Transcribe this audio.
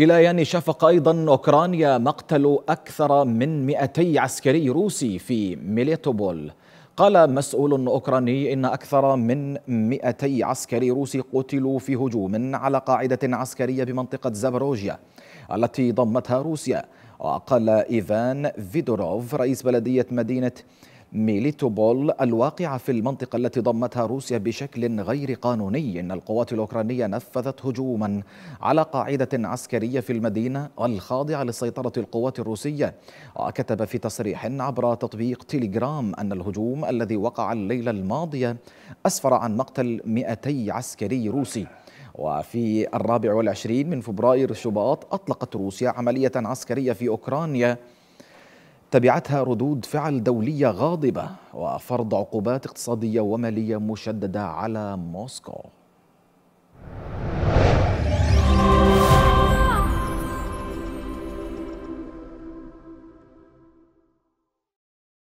إلى يعني شفق أيضا أوكرانيا مقتل أكثر من 200 عسكري روسي في ميليتوبول قال مسؤول أوكراني إن أكثر من 200 عسكري روسي قتلوا في هجوم على قاعدة عسكرية بمنطقة زابروجيا التي ضمتها روسيا وقال إيفان فيدوروف رئيس بلدية مدينة ميليتوبول الواقعة في المنطقة التي ضمتها روسيا بشكل غير قانوني إن القوات الأوكرانية نفذت هجوما على قاعدة عسكرية في المدينة الخاضعة لسيطرة القوات الروسية وكتب في تصريح عبر تطبيق تيليجرام أن الهجوم الذي وقع الليلة الماضية أسفر عن مقتل 200 عسكري روسي وفي الرابع والعشرين من فبراير شباط أطلقت روسيا عملية عسكرية في أوكرانيا تبعتها ردود فعل دولية غاضبة وفرض عقوبات اقتصادية ومالية مشددة على موسكو